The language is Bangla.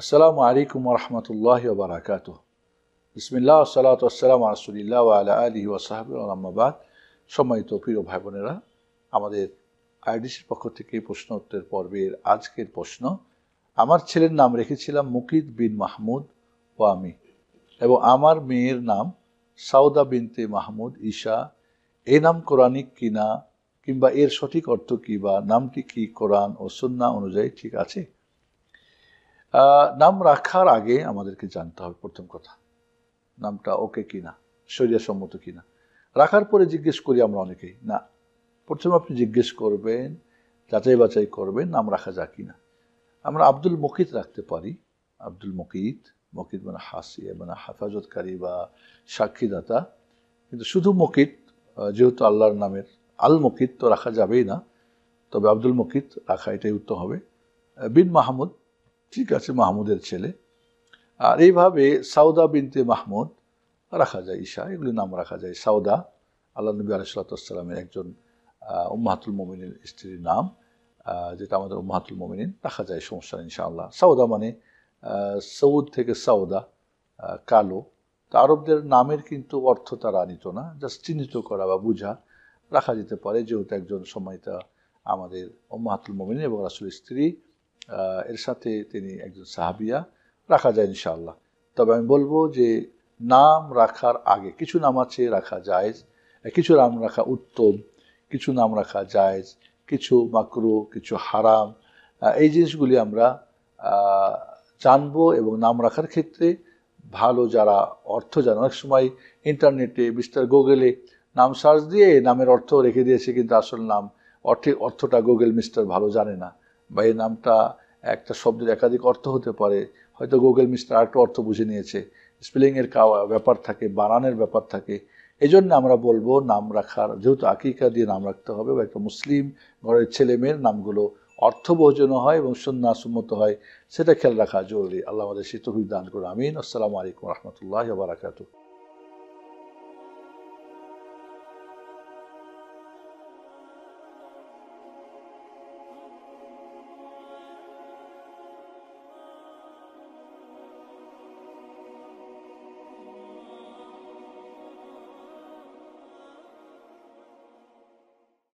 আসসালামু আলাইকুম রহমতুল্লাহ বারাকাত বিসমিল্লা সালাত আসসালাম আসুলিল্লাহ আলা আলহি ওসাহাবাদ সম্মানিত প্রিয় ভাই বোনেরা আমাদের আইডিসির পক্ষ থেকে প্রশ্নোত্তর পর্বের আজকের প্রশ্ন আমার ছেলের নাম রেখেছিলাম মুকিদ বিন মাহমুদ ও আমি এবং আমার মেয়ের নাম সাউদা বিনতে মাহমুদ ঈশা এ নাম কোরআনিক কিনা কিংবা এর সঠিক অর্থ কী বা নামটি কি কোরআন ও সন্না অনুযায়ী ঠিক আছে নাম রাখার আগে আমাদেরকে জানতে হবে প্রথম কথা নামটা ওকে কিনা সম্মত কিনা রাখার পরে জিজ্ঞেস করি আমরা অনেকেই না প্রথমে আপনি জিজ্ঞেস করবেন যাচাই বাছাই করবেন নাম রাখা যায় কিনা আমরা আব্দুল মকিত রাখতে পারি আব্দুল মকিত মকিত মানে হাসি মানে হাফাজতকারী বা সাক্ষীদাতা কিন্তু শুধু মকিত যেহেতু আল্লাহর নামের আল মকিত তো রাখা যাবেই না তবে আব্দুল মকিত রাখা এটাই উত্তর হবে বিন মাহমুদ ঠিক আছে মাহমুদের ছেলে আর এইভাবে সাউদা বিনতে মাহমুদ রাখা যায় ঈশা এগুলি নাম রাখা যায় সাউদা আল্লাহ নবী আলাইসালাতামের একজন উম্মাহাতুল মোমিনের স্ত্রীর নাম যেটা আমাদের উম্মাহাতুল মোমিনিন রাখা যায় সমস্যা ইনশাআল্লাহ সাউদা মানে সৌদ থেকে সাউদা কালো তা আরবদের নামের কিন্তু অর্থ তারা আনিত না জাস্ট চিহ্নিত করা বা বোঝা রাখা যেতে পারে যেহেতু একজন সময়তা আমাদের উম্মাহাতুল মোমিন এবং রাসুল স্ত্রী এর সাথে তিনি একজন সাহাবিয়া রাখা যায় ইনশাআল্লাহ তবে আমি বলবো যে নাম রাখার আগে কিছু নাম আছে রাখা জায়জ কিছু নাম রাখা উত্তম কিছু নাম রাখা জায়জ কিছু মাকরু কিছু হারাম এই জিনিসগুলি আমরা জানবো এবং নাম রাখার ক্ষেত্রে ভালো যারা অর্থ জানে অনেক সময় ইন্টারনেটে বিস্তার গুগলে নাম সার্চ দিয়ে নামের অর্থ রেখে দিয়েছে কিন্তু আসল নাম অর্থে অর্থটা গুগল মিস্টার ভালো জানে না বা এই নামটা একটা শব্দের একাধিক অর্থ হতে পারে হয়তো গুগল মিস্টার আরেকটা অর্থ বুঝে নিয়েছে স্পেলিংয়ের ব্যাপার থাকে বানানের ব্যাপার থাকে এই জন্য আমরা বলবো নাম রাখার যেহেতু আকিকা দিয়ে নাম রাখতে হবে বা একটা মুসলিম ঘরের ছেলে মেয়ের নামগুলো অর্থভোজন হয় এবং সন্ন্যাসম্মত হয় সেটা খেয়াল রাখা জরুরি আল্লাহ আমাদের সে দান করুন আমিন আসসালামু আলাইকুম রহমতুল্লাহ বারাকাতু